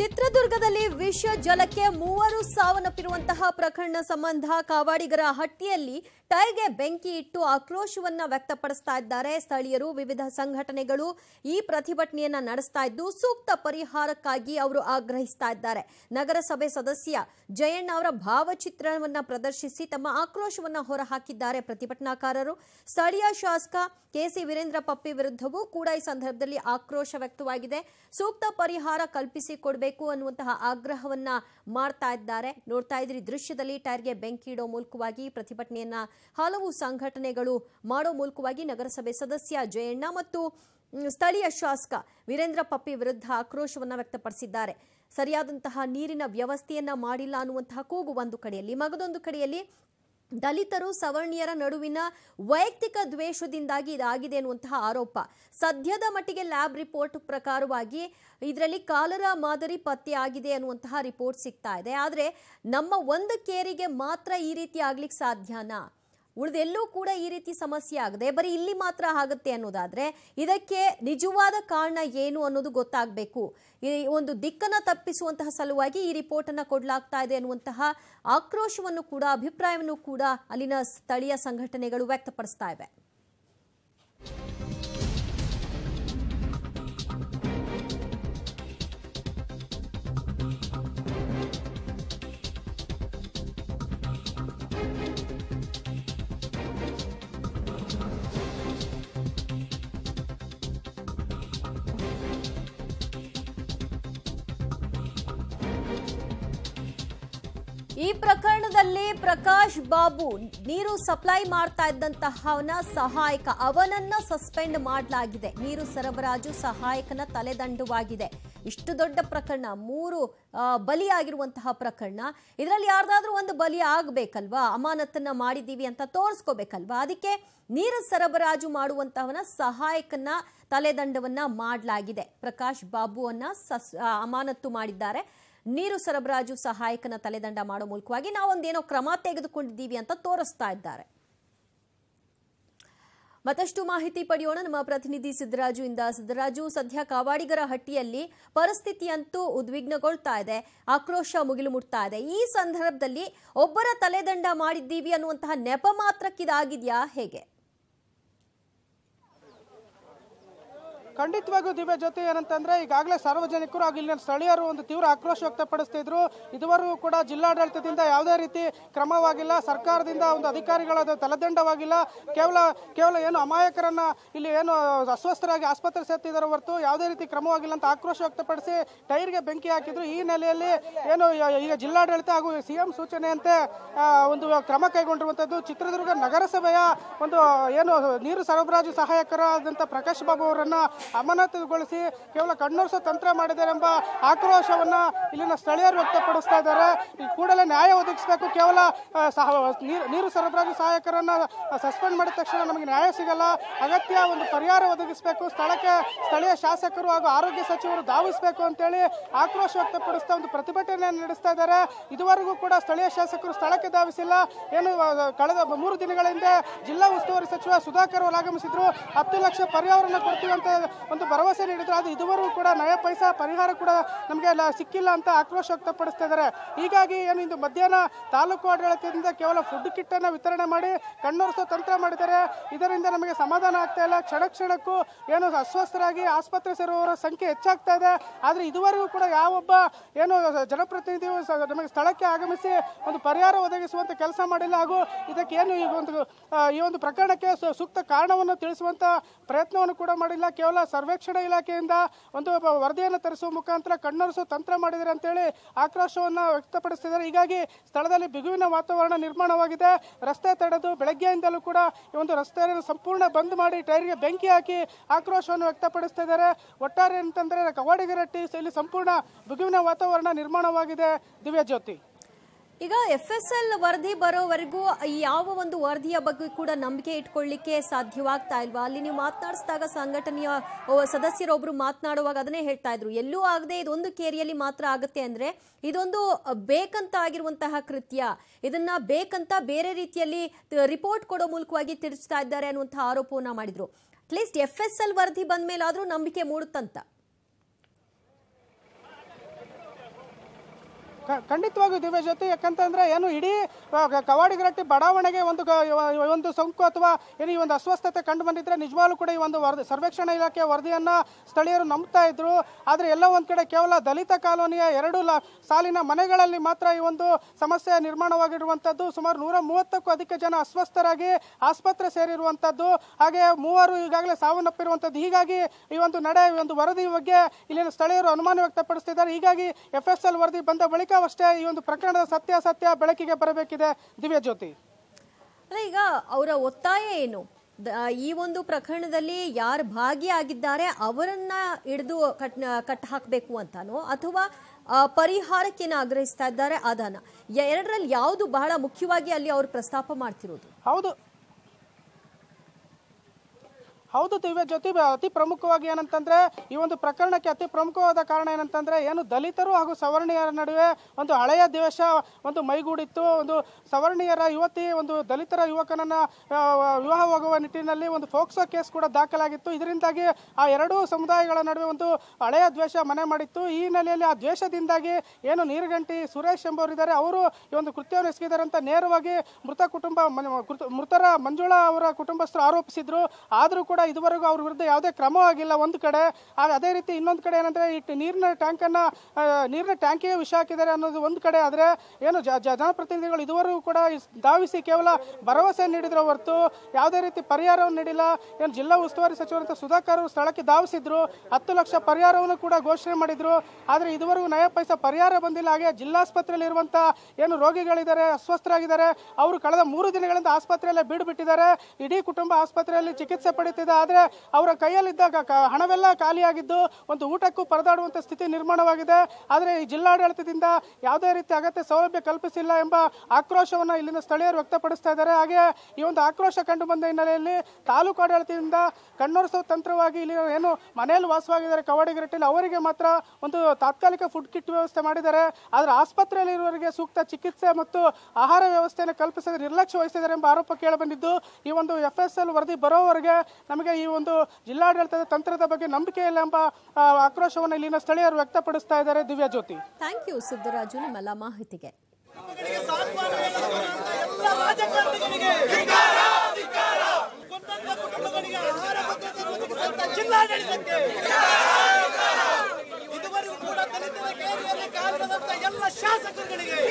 ಚಿತ್ರದುರ್ಗದಲ್ಲಿ ವಿಷ ಜಲಕ್ಕೆ ಮೂವರು ಸಾವನ್ನಪ್ಪಿರುವಂತಹ ಪ್ರಕರಣ ಸಂಬಂಧ ಕಾವಾಡಿಗರ ಹಟ್ಟಿಯಲ್ಲಿ ಟೈಗೆ ಬೆಂಕಿ ಇಟ್ಟು ಆಕ್ರೋಶವನ್ನ ವ್ಯಕ್ತಪಡಿಸ್ತಾ ಇದ್ದಾರೆ ಸ್ಥಳೀಯರು ವಿವಿಧ ಸಂಘಟನೆಗಳು ಈ ಪ್ರತಿಭಟನೆಯನ್ನು ನಡೆಸ್ತಾ ಇದ್ದು ಸೂಕ್ತ ಪರಿಹಾರಕ್ಕಾಗಿ ಅವರು ಆಗ್ರಹಿಸ್ತಾ ಇದ್ದಾರೆ ನಗರಸಭೆ ಸದಸ್ಯ ಜಯಣ್ಣ ಅವರ ಭಾವಚಿತ್ರವನ್ನ ಪ್ರದರ್ಶಿಸಿ ತಮ್ಮ ಆಕ್ರೋಶವನ್ನ ಹೊರಹಾಕಿದ್ದಾರೆ ಪ್ರತಿಭಟನಾಕಾರರು ಸ್ಥಳೀಯ ಶಾಸಕ ಕೆಸಿ ವೀರೇಂದ್ರ ಪಪ್ಪಿ ವಿರುದ್ಧವೂ ಕೂಡ ಈ ಸಂದರ್ಭದಲ್ಲಿ ಆಕ್ರೋಶ ವ್ಯಕ್ತವಾಗಿದೆ ಸೂಕ್ತ ಪರಿಹಾರ ಕಲ್ಪಿಸಿಕೊಡಬೇಕು ಮಾಡಬೇಕು ಅನ್ನುವಂತಹ ಆಗ್ರಹವನ್ನ ಮಾಡ್ತಾ ಇದ್ದಾರೆ ನೋಡ್ತಾ ಇದ್ರಿ ದೃಶ್ಯದಲ್ಲಿ ಟೈರ್ಗೆ ಬೆಂಕಿ ಇಡೋ ಮೂಲಕವಾಗಿ ಪ್ರತಿಭಟನೆಯನ್ನ ಹಲವು ಸಂಘಟನೆಗಳು ಮಾಡೋ ಮೂಲಕವಾಗಿ ನಗರಸಭೆ ಸದಸ್ಯ ಜಯಣ್ಣ ಮತ್ತು ಸ್ಥಳೀಯ ಶಾಸಕ ವೀರೇಂದ್ರ ಪಪ್ಪಿ ವಿರುದ್ಧ ಆಕ್ರೋಶವನ್ನ ವ್ಯಕ್ತಪಡಿಸಿದ್ದಾರೆ ಸರಿಯಾದಂತಹ ನೀರಿನ ವ್ಯವಸ್ಥೆಯನ್ನ ಮಾಡಿಲ್ಲ ಅನ್ನುವಂತಹ ಕೂಗು ಒಂದು ಕಡೆಯಲ್ಲಿ ಮಗದೊಂದು ಕಡೆಯಲ್ಲಿ ದಲಿತರು ಸವರ್ಣೀಯರ ನಡುವಿನ ವೈಯಕ್ತಿಕ ದ್ವೇಷದಿಂದಾಗಿ ಇದಾಗಿದೆ ಎನ್ನುವಂತಹ ಆರೋಪ ಸದ್ಯದ ಮಟ್ಟಿಗೆ ಲ್ಯಾಬ್ ರಿಪೋರ್ಟ್ ಪ್ರಕಾರವಾಗಿ ಇದರಲ್ಲಿ ಕಾಲರ ಮಾದರಿ ಪತ್ತೆ ಆಗಿದೆ ಅನ್ನುವಂತಹ ರಿಪೋರ್ಟ್ ಸಿಗ್ತಾ ಇದೆ ಆದರೆ ನಮ್ಮ ಒಂದು ಕೇರಿಗೆ ಮಾತ್ರ ಈ ರೀತಿ ಆಗ್ಲಿಕ್ಕೆ ಸಾಧ್ಯನಾ ಉಳಿದೆಲ್ಲೂ ಕೂಡ ಈ ರೀತಿ ಸಮಸ್ಯೆ ಆಗದೆ ಬರೀ ಇಲ್ಲಿ ಮಾತ್ರ ಆಗುತ್ತೆ ಅನ್ನೋದಾದ್ರೆ ಇದಕ್ಕೆ ನಿಜವಾದ ಕಾರಣ ಏನು ಅನ್ನೋದು ಗೊತ್ತಾಗಬೇಕು ಈ ಒಂದು ದಿಕ್ಕನ್ನು ತಪ್ಪಿಸುವಂತಹ ಸಲುವಾಗಿ ಈ ರಿಪೋರ್ಟ್ ಅನ್ನು ಕೊಡಲಾಗ್ತಾ ಇದೆ ಅನ್ನುವಂತಹ ಆಕ್ರೋಶವನ್ನು ಕೂಡ ಅಭಿಪ್ರಾಯವನ್ನು ಕೂಡ ಅಲ್ಲಿನ ಸ್ಥಳೀಯ ಸಂಘಟನೆಗಳು ವ್ಯಕ್ತಪಡಿಸ್ತಾ ಇವೆ ಈ ಪ್ರಕರಣದಲ್ಲಿ ಪ್ರಕಾಶ್ ಬಾಬು ನೀರು ಸಪ್ಲೈ ಮಾಡ್ತಾ ಇದ್ದಂತಹವನ ಸಹಾಯಕ ಅವನನ್ನ ಸಸ್ಪೆಂಡ್ ಮಾಡಲಾಗಿದೆ ನೀರು ಸರಬರಾಜು ಸಹಾಯಕನ ತಲೆದಂಡವಾಗಿದೆ ಇಷ್ಟು ದೊಡ್ಡ ಪ್ರಕರಣ ಮೂರು ಬಲಿಯಾಗಿರುವಂತಹ ಪ್ರಕರಣ ಇದರಲ್ಲಿ ಯಾರ್ದಾದ್ರೂ ಒಂದು ಬಲಿ ಆಗಬೇಕಲ್ವಾ ಅಮಾನತನ್ನ ಮಾಡಿದ್ದೀವಿ ಅಂತ ತೋರಿಸ್ಕೋಬೇಕಲ್ವಾ ಅದಕ್ಕೆ ನೀರು ಸರಬರಾಜು ಮಾಡುವಂತಹವನ ಸಹಾಯಕನ ತಲೆದಂಡವನ್ನ ಮಾಡಲಾಗಿದೆ ಪ್ರಕಾಶ್ ಬಾಬುವನ್ನ ಸಸ್ ಅಮಾನತ್ತು ಮಾಡಿದ್ದಾರೆ ನೀರು ಸರಬರಾಜು ಸಹಾಯಕನ ತಲೆದಂಡ ಮಾಡೋ ಮೂಲಕವಾಗಿ ನಾವೊಂದೇನೋ ಕ್ರಮ ತೆಗೆದುಕೊಂಡಿದ್ದೀವಿ ಅಂತ ತೋರಿಸ್ತಾ ಇದ್ದಾರೆ ಮತ್ತಷ್ಟು ಮಾಹಿತಿ ಪಡೆಯೋಣ ನಮ್ಮ ಪ್ರತಿನಿಧಿ ಸಿದ್ದರಾಜು ಇಂದ ಸಿದ್ದರಾಜು ಸದ್ಯ ಕಾವಾಡಿಗರ ಹಟ್ಟಿಯಲ್ಲಿ ಪರಿಸ್ಥಿತಿಯಂತೂ ಉದ್ವಿಗ್ನಗೊಳ್ತಾ ಇದೆ ಆಕ್ರೋಶ ಮುಗಿಲು ಮುಟ್ತಾ ಇದೆ ಈ ಸಂದರ್ಭದಲ್ಲಿ ಒಬ್ಬರ ತಲೆದಂಡ ಮಾಡಿದ್ದೀವಿ ಅನ್ನುವಂತಹ ನೆಪ ಮಾತ್ರಕ್ಕಿದಾಗಿದೆಯಾ ಹೇಗೆ ಖಂಡಿತವಾಗಿಯೂ ದಿವ್ಯ ಜ್ಯೋತಿ ಏನಂತಂದ್ರೆ ಈಗಾಗಲೇ ಸಾರ್ವಜನಿಕರು ಹಾಗೂ ಇಲ್ಲಿನ ಸ್ಥಳೀಯರು ಒಂದು ತೀವ್ರ ಆಕ್ರೋಶ ವ್ಯಕ್ತಪಡಿಸ್ತಿದ್ರು ಇದುವರೆಗೂ ಕೂಡ ಜಿಲ್ಲಾಡಳಿತದಿಂದ ಯಾವುದೇ ರೀತಿ ಕ್ರಮವಾಗಿಲ್ಲ ಸರ್ಕಾರದಿಂದ ಒಂದು ಅಧಿಕಾರಿಗಳ ತಲೆದಂಡವಾಗಿಲ್ಲ ಕೇವಲ ಕೇವಲ ಏನು ಅಮಾಯಕರನ್ನ ಇಲ್ಲಿ ಏನು ಅಸ್ವಸ್ಥರಾಗಿ ಆಸ್ಪತ್ರೆ ಸೇರ್ತಿದ್ದಾರೆ ಹೊರತು ಯಾವುದೇ ರೀತಿ ಕ್ರಮವಾಗಿಲ್ಲ ಅಂತ ಆಕ್ರೋಶ ವ್ಯಕ್ತಪಡಿಸಿ ಟೈರ್ಗೆ ಬೆಂಕಿ ಹಾಕಿದ್ರು ಈ ನೆಲೆಯಲ್ಲಿ ಏನು ಈಗ ಜಿಲ್ಲಾಡಳಿತ ಹಾಗೂ ಸಿಎಂ ಸೂಚನೆಯಂತೆ ಒಂದು ಕ್ರಮ ಕೈಗೊಂಡಿರುವಂಥದ್ದು ಚಿತ್ರದುರ್ಗ ನಗರಸಭೆಯ ಒಂದು ಏನು ನೀರು ಸರಬರಾಜು ಸಹಾಯಕರಾದಂಥ ಪ್ರಕಾಶ್ ಬಾಬು ಅವರನ್ನು ಅಮಾನತುಗೊಳಿಸಿ ಕೇವಲ ಕಣ್ಣೂರಿಸೋ ತಂತ್ರ ಮಾಡಿದ್ದಾರೆ ಎಂಬ ಆಕ್ರೋಶವನ್ನು ಇಲ್ಲಿನ ಸ್ಥಳೀಯರು ವ್ಯಕ್ತಪಡಿಸ್ತಾ ಇದ್ದಾರೆ ಕೂಡಲೇ ನ್ಯಾಯ ಒದಗಿಸಬೇಕು ಕೇವಲ ಸಹ ನೀರು ಸರಬರಾಜು ಸಹಾಯಕರನ್ನು ಸಸ್ಪೆಂಡ್ ಮಾಡಿದ ತಕ್ಷಣ ನಮಗೆ ನ್ಯಾಯ ಸಿಗಲ್ಲ ಅಗತ್ಯ ಒಂದು ಪರಿಹಾರ ಒದಗಿಸಬೇಕು ಸ್ಥಳಕ್ಕೆ ಸ್ಥಳೀಯ ಶಾಸಕರು ಹಾಗೂ ಆರೋಗ್ಯ ಸಚಿವರು ಧಾವಿಸಬೇಕು ಅಂತೇಳಿ ಆಕ್ರೋಶ ವ್ಯಕ್ತಪಡಿಸ್ತಾ ಒಂದು ಪ್ರತಿಭಟನೆಯನ್ನು ನಡೆಸ್ತಾ ಇದ್ದಾರೆ ಇದುವರೆಗೂ ಕೂಡ ಸ್ಥಳೀಯ ಶಾಸಕರು ಸ್ಥಳಕ್ಕೆ ಧಾವಿಸಿಲ್ಲ ಏನು ಕಳೆದ ಮೂರು ದಿನಗಳ ಹಿಂದೆ ಜಿಲ್ಲಾ ಉಸ್ತುವಾರಿ ಸಚಿವ ಸುಧಾಕರ್ ಅವರು ಆಗಮಿಸಿದ್ರು ಹತ್ತು ಲಕ್ಷ ಪರಿಹಾರವನ್ನು ಕೊಡ್ತೀವಿ ಅಂತ ಒಂದು ಭರವಸೆ ನೀಡಿದ್ರು ಅದು ಇದುವರೆಗೂ ಕೂಡ ನಯ ಪೈಸಾ ಪರಿಹಾರ ಕೂಡ ನಮಗೆ ಸಿಕ್ಕಿಲ್ಲ ಅಂತ ಆಕ್ರೋಶ ವ್ಯಕ್ತಪಡಿಸ್ತಾ ಹೀಗಾಗಿ ಏನು ಇಂದು ಮಧ್ಯಾಹ್ನ ತಾಲೂಕು ಆಡಳಿತದಿಂದ ಕೇವಲ ಫುಡ್ ಕಿಟ್ ಅನ್ನು ವಿತರಣೆ ಮಾಡಿ ಕಣ್ಣೊರೆಸೋ ತಂತ್ರ ಮಾಡಿದ್ದಾರೆ ಇದರಿಂದ ನಮಗೆ ಸಮಾಧಾನ ಆಗ್ತಾ ಇಲ್ಲ ಕ್ಷಣ ಕ್ಷಣಕ್ಕೂ ಏನು ಅಸ್ವಸ್ಥರಾಗಿ ಆಸ್ಪತ್ರೆ ಸೇರುವವರ ಸಂಖ್ಯೆ ಹೆಚ್ಚಾಗ್ತಾ ಇದೆ ಆದರೆ ಇದುವರೆಗೂ ಕೂಡ ಯಾವೊಬ್ಬ ಏನು ಜನಪ್ರತಿನಿಧಿಯು ನಮಗೆ ಸ್ಥಳಕ್ಕೆ ಆಗಮಿಸಿ ಒಂದು ಪರಿಹಾರ ಒದಗಿಸುವಂತ ಕೆಲಸ ಮಾಡಿಲ್ಲ ಹಾಗೂ ಇದಕ್ಕೆ ಏನು ಈ ಒಂದು ಈ ಒಂದು ಪ್ರಕರಣಕ್ಕೆ ಸೂಕ್ತ ಕಾರಣವನ್ನು ತಿಳಿಸುವಂತ ಪ್ರಯತ್ನವನ್ನು ಕೂಡ ಮಾಡಿಲ್ಲ ಕೇವಲ ಸರ್ವೇಕ್ಷಣಾ ಇಲಾಖೆಯಿಂದ ಒಂದು ವರದಿಯನ್ನು ತರಿಸುವ ಮುಖಾಂತರ ಕಣ್ಣರಿಸುವ ತಂತ್ರ ಮಾಡಿದರೆ ಅಂತೇಳಿ ಆಕ್ರೋಶವನ್ನು ವ್ಯಕ್ತಪಡಿಸಿದ್ದಾರೆ ಹೀಗಾಗಿ ಸ್ಥಳದಲ್ಲಿ ಬಿಗುವಿನ ವಾತಾವರಣ ನಿರ್ಮಾಣವಾಗಿದೆ ರಸ್ತೆ ತಡೆದು ಬೆಳಗ್ಗೆಯಿಂದಲೂ ಕೂಡ ಈ ಒಂದು ರಸ್ತೆಯನ್ನು ಸಂಪೂರ್ಣ ಬಂದ್ ಮಾಡಿ ಟೈರ್ಗೆ ಬೆಂಕಿ ಹಾಕಿ ಆಕ್ರೋಶವನ್ನು ವ್ಯಕ್ತಪಡಿಸ್ತಿದ್ದಾರೆ ಒಟ್ಟಾರೆ ಅಂತಂದರೆ ಕವಾಡಿಗೆರೆ ಇಲ್ಲಿ ಸಂಪೂರ್ಣ ಬಿಗುವಿನ ವಾತಾವರಣ ನಿರ್ಮಾಣವಾಗಿದೆ ದಿವ್ಯಜ್ಯೋತಿ ಈಗ ಎಫ್ ಎಸ್ ಎಲ್ ವರದಿ ಬರೋವರೆಗೂ ಯಾವ ಒಂದು ವರದಿಯ ಬಗ್ಗೆ ಕೂಡ ನಂಬಿಕೆ ಇಟ್ಕೊಳ್ಳಿಕ್ಕೆ ಸಾಧ್ಯವಾಗ್ತಾ ಇಲ್ವಾ ಅಲ್ಲಿ ನೀವು ಮಾತನಾಡಿಸಿದಾಗ ಸಂಘಟನೆಯ ಸದಸ್ಯರೊಬ್ರು ಮಾತನಾಡುವಾಗ ಅದನ್ನೇ ಹೇಳ್ತಾ ಇದ್ರು ಎಲ್ಲೂ ಆಗದೆ ಇದೊಂದು ಕೇರಿಯಲ್ಲಿ ಮಾತ್ರ ಆಗುತ್ತೆ ಅಂದ್ರೆ ಇದೊಂದು ಬೇಕಂತ ಆಗಿರುವಂತಹ ಕೃತ್ಯ ಇದನ್ನ ಬೇಕಂತ ಬೇರೆ ರೀತಿಯಲ್ಲಿ ರಿಪೋರ್ಟ್ ಕೊಡೋ ಮೂಲಕವಾಗಿ ತಿರುಚ್ತಾ ಇದ್ದಾರೆ ಅನ್ನುವಂತಹ ಆರೋಪವನ್ನ ಮಾಡಿದ್ರು ಅಟ್ಲೀಸ್ಟ್ ಎಫ್ ಎಸ್ ಎಲ್ ವರದಿ ಬಂದ ಮೇಲಾದ್ರೂ ನಂಬಿಕೆ ಮೂಡುತ್ತಂತ ಖಂಡಿತವಾಗಿಯೂ ದಿವ್ಯಜ್ಯೋತಿ ಯಾಕಂತಂದ್ರೆ ಏನು ಇಡೀ ಕವಾಡಿಗರಟ್ಟಿ ಬಡಾವಣೆಗೆ ಒಂದು ಒಂದು ಸೋಂಕು ಅಥವಾ ಏನು ಈ ಒಂದು ಅಸ್ವಸ್ಥತೆ ಕಂಡು ಬಂದಿದ್ರೆ ನಿಜವಾಗ್ಲೂ ಕೂಡ ಈ ಒಂದು ವರದಿ ಸರ್ವೇಕ್ಷಣ ಇಲಾಖೆ ವರದಿಯನ್ನ ಸ್ಥಳೀಯರು ನಂಬ್ತಾ ಇದ್ರು ಆದರೆ ಎಲ್ಲ ಒಂದು ಕಡೆ ಕೇವಲ ದಲಿತ ಕಾಲೋನಿಯ ಎರಡು ಸಾಲಿನ ಮನೆಗಳಲ್ಲಿ ಮಾತ್ರ ಈ ಒಂದು ಸಮಸ್ಯೆ ನಿರ್ಮಾಣವಾಗಿರುವಂಥದ್ದು ಸುಮಾರು ನೂರ ಮೂವತ್ತಕ್ಕೂ ಅಧಿಕ ಜನ ಅಸ್ವಸ್ಥರಾಗಿ ಆಸ್ಪತ್ರೆ ಸೇರಿರುವಂತದ್ದು ಹಾಗೆ ಮೂವರು ಈಗಾಗಲೇ ಸಾವನ್ನಪ್ಪಿರುವಂತದ್ದು ಹೀಗಾಗಿ ಈ ಒಂದು ನಡೆ ಈ ಒಂದು ವರದಿ ಬಗ್ಗೆ ಇಲ್ಲಿನ ಸ್ಥಳೀಯರು ಅನುಮಾನ ವ್ಯಕ್ತಪಡಿಸುತ್ತಿದ್ದಾರೆ ಹೀಗಾಗಿ ಎಫ್ ಎಸ್ ಎಲ್ ವರದಿ ಬಂದ ಬಳಿಕ ಅಷ್ಟೇ ಈ ಒಂದು ಪ್ರಕರಣದ ಸತ್ಯ ಬೆಳಕಿಗೆ ಬರಬೇಕಿದೆ ದಿವ್ಯ ಜ್ಯೋತಿ ಅಲ್ಲ ಈಗ ಅವರ ಒತ್ತಾಯ ಏನು ಈ ಒಂದು ಪ್ರಕರಣದಲ್ಲಿ ಯಾರು ಭಾಗಿಯಾಗಿದ್ದಾರೆ ಅವರನ್ನ ಹಿಡಿದು ಕಟ್ ಕಟ್ ಹಾಕಬೇಕು ಅಂತಾನೋ ಅಥವಾ ಪರಿಹಾರಕ್ಕೆ ಆಗ್ರಹಿಸ್ತಾ ಇದ್ದಾರೆ ಅದನ್ನ ಎರಡರಲ್ಲಿ ಯಾವುದು ಬಹಳ ಮುಖ್ಯವಾಗಿ ಅಲ್ಲಿ ಅವರು ಪ್ರಸ್ತಾಪ ಮಾಡ್ತಿರೋದು ಹೌದು ಹೌದು ದಿವ್ಯ ಜೊತೆ ಅತಿ ಪ್ರಮುಖವಾಗಿ ಏನಂತಂದ್ರೆ ಈ ಒಂದು ಪ್ರಕರಣಕ್ಕೆ ಅತಿ ಪ್ರಮುಖವಾದ ಕಾರಣ ಏನಂತಂದ್ರೆ ಏನು ದಲಿತರು ಹಾಗೂ ಸವರ್ಣೀಯರ ನಡುವೆ ಒಂದು ಹಳೆಯ ದ್ವೇಷ ಒಂದು ಮೈಗೂಡಿತ್ತು ಒಂದು ಸವರ್ಣೀಯರ ಯುವತಿ ಒಂದು ದಲಿತರ ಯುವಕನನ್ನ ವಿವಾಹವಾಗುವ ನಿಟ್ಟಿನಲ್ಲಿ ಒಂದು ಫೋಕ್ಸೋ ಕೇಸ್ ಕೂಡ ದಾಖಲಾಗಿತ್ತು ಇದರಿಂದಾಗಿ ಆ ಎರಡೂ ಸಮುದಾಯಗಳ ನಡುವೆ ಒಂದು ಹಳೆಯ ದ್ವೇಷ ಮನೆ ಮಾಡಿತ್ತು ಈ ಹಿನ್ನೆಲೆಯಲ್ಲಿ ಆ ದ್ವೇಷದಿಂದಾಗಿ ಏನು ನೀರುಗಂಟಿ ಸುರೇಶ್ ಎಂಬವರಿದ್ದಾರೆ ಅವರು ಈ ಒಂದು ಕೃತ್ಯವನ್ನು ಎಸಗಿದಾರಂತ ಅಂತ ನೇರವಾಗಿ ಮೃತ ಕುಟುಂಬ ಮೃತರ ಮಂಜುಳಾ ಅವರ ಕುಟುಂಬಸ್ಥರು ಆರೋಪಿಸಿದ್ರು ಆದರೂ ಕೂಡ ಇದುವರೆಗೂ ಅವ್ರ ವಿರುದ್ಧ ಯಾವುದೇ ಕ್ರಮವಾಗಿಲ್ಲ ಒಂದು ಕಡೆ ಅದೇ ರೀತಿ ಇನ್ನೊಂದು ಕಡೆ ಏನಂದ್ರೆ ಇಟ್ಟು ನೀರಿನ ಟ್ಯಾಂಕನ್ನು ನೀರಿನ ಟ್ಯಾಂಕಿಗೆ ವಿಷ ಹಾಕಿದ್ದಾರೆ ಅನ್ನೋದು ಒಂದು ಕಡೆ ಆದರೆ ಏನು ಜನಪ್ರತಿನಿಧಿಗಳು ಇದುವರೆಗೂ ಕೂಡ ಧಾವಿಸಿ ಕೇವಲ ಭರವಸೆ ನೀಡಿದ್ರು ಹೊರತು ಯಾವುದೇ ರೀತಿ ಪರಿಹಾರವನ್ನು ನೀಡಿಲ್ಲ ಏನು ಜಿಲ್ಲಾ ಉಸ್ತುವಾರಿ ಸಚಿವರಂತ ಸುಧಾಕರ್ ಸ್ಥಳಕ್ಕೆ ಧಾವಿಸಿದ್ರು ಹತ್ತು ಲಕ್ಷ ಪರಿಹಾರವನ್ನು ಕೂಡ ಘೋಷಣೆ ಮಾಡಿದ್ರು ಆದರೆ ಇದುವರೆಗೂ ನಯ ಪೈಸ ಪರಿಹಾರ ಬಂದಿಲ್ಲ ಹಾಗೆ ಜಿಲ್ಲಾಸ್ಪತ್ರೆಯಲ್ಲಿ ಇರುವಂತಹ ಏನು ರೋಗಿಗಳಿದ್ದಾರೆ ಅಸ್ವಸ್ಥರಾಗಿದ್ದಾರೆ ಅವರು ಕಳೆದ ಮೂರು ದಿನಗಳಿಂದ ಆಸ್ಪತ್ರೆಯಲ್ಲೇ ಬಿಟ್ಟಿದ್ದಾರೆ ಇಡೀ ಕುಟುಂಬ ಆಸ್ಪತ್ರೆಯಲ್ಲಿ ಚಿಕಿತ್ಸೆ ಪಡೆಯುತ್ತಿದೆ ಆದರೆ ಅವರ ಕೈಯಲ್ಲಿದ್ದಾಗ ಹಣವೆಲ್ಲ ಖಾಲಿಯಾಗಿದ್ದು ಒಂದು ಊಟಕ್ಕೂ ಪರದಾಡುವಂಥ ಸ್ಥಿತಿ ನಿರ್ಮಾಣವಾಗಿದೆ ಆದರೆ ಈ ಜಿಲ್ಲಾಡಳಿತದಿಂದ ಯಾವುದೇ ರೀತಿ ಅಗತ್ಯ ಸೌಲಭ್ಯ ಕಲ್ಪಿಸಿಲ್ಲ ಎಂಬ ಆಕ್ರೋಶವನ್ನು ಇಲ್ಲಿನ ಸ್ಥಳೀಯರು ವ್ಯಕ್ತಪಡಿಸ್ತಾ ಇದ್ದಾರೆ ಹಾಗೆ ಈ ಒಂದು ಆಕ್ರೋಶ ಕಂಡು ಬಂದ ಹಿನ್ನೆಲೆಯಲ್ಲಿ ತಾಲೂಕು ಆಡಳಿತದಿಂದ ಕಣ್ಣೊರೆಸುವ ತಂತ್ರವಾಗಿ ಇಲ್ಲಿ ಏನು ಮನೆಯಲ್ಲಿ ವಾಸವಾಗಿದ್ದಾರೆ ಕವಾಡಿಗರಟ್ಟಲ್ಲಿ ಅವರಿಗೆ ಮಾತ್ರ ಒಂದು ತಾತ್ಕಾಲಿಕ ಫುಡ್ ಕಿಟ್ ವ್ಯವಸ್ಥೆ ಮಾಡಿದ್ದಾರೆ ಆದರೆ ಆಸ್ಪತ್ರೆಯಲ್ಲಿರುವವರಿಗೆ ಸೂಕ್ತ ಚಿಕಿತ್ಸೆ ಮತ್ತು ಆಹಾರ ವ್ಯವಸ್ಥೆಯನ್ನು ಕಲ್ಪಿಸದೆ ನಿರ್ಲಕ್ಷ್ಯ ವಹಿಸಿದ್ದಾರೆ ಎಂಬ ಆರೋಪ ಕೇಳಿಬಂದಿದ್ದು ಈ ಒಂದು ಎಫ್ ಎಸ್ ಎಲ್ ವರದಿ ಬರೋವರೆಗೆ ನಮಗೆ ಈ ಒಂದು ಜಿಲ್ಲಾಡಳಿತದ ತಂತ್ರದ ಬಗ್ಗೆ ನಂಬಿಕೆ ಇಲ್ಲ ಎಂಬ ಆಕ್ರೋಶವನ್ನು ಇಲ್ಲಿನ ಸ್ಥಳೀಯರು ವ್ಯಕ್ತಪಡಿಸ್ತಾ ಇದ್ದಾರೆ ದಿವ್ಯಾ ಜ್ಯೋತಿ ಥ್ಯಾಂಕ್ ಯು ಸಿದ್ದರಾಜು ನಿಮ್ಮೆಲ್ಲ ಮಾಹಿತಿಗೆ ಎಲ್ಲ ಶಾಸಕರುಗಳಿಗೆ